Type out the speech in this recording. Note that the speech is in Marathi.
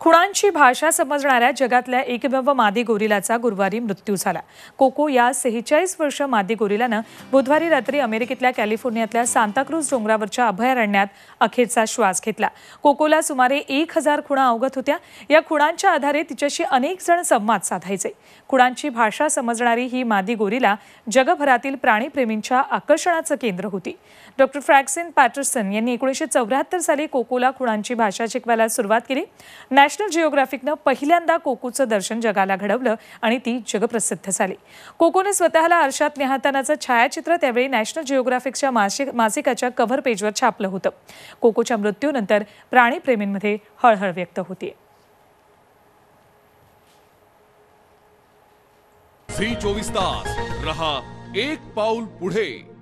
खुणांची भाषा समजणाऱ्या जगातल्या एकमेव मादी गोरिलाचा गुरुवारी मृत्यू झाला कोको या सेहेचाळीस वर्ष मादी गोरिलानं बुधवारी रात्री अमेरिकेतल्या कॅलिफोर्नियातल्या सांताक्रूज डोंगरावरच्या अभयारण्यात अखेरचा श्वास घेतला कोकोला सुमारे एक हजार खुणा अवगत होत्या या खुणांच्या आधारे तिच्याशी अनेक जण संवाद साधायचे खुणांची भाषा समजणारी ही मादी गोरिला जगभरातील प्राणीप्रेमींच्या आकर्षणाचं केंद्र होती डॉक्टर फ्रॅक्सिन पॅटर्सन यांनी एकोणीसशे चौऱ्याहत्तर साली कोकोला खुणांची भाषा शिकवायला सुरुवात केली नॅशनल जिओग्राफिकनं पहिल्यांदा कोकूचं दर्शन जगाला घडवलं आणि ती जगप्रसिद्ध झाली कोकोने स्वतःला आरशात निहातानाचं छायाचित्र त्यावेळी नॅशनल जिओग्राफिकच्या मासिक मासिकाच्या कव्हर पेजवर छापलं होतं कोकोच्या मृत्यूनंतर प्राणीप्रेमींमध्ये हळहळ व्यक्त होती चोवीस तास रहा एक पाऊल पुढे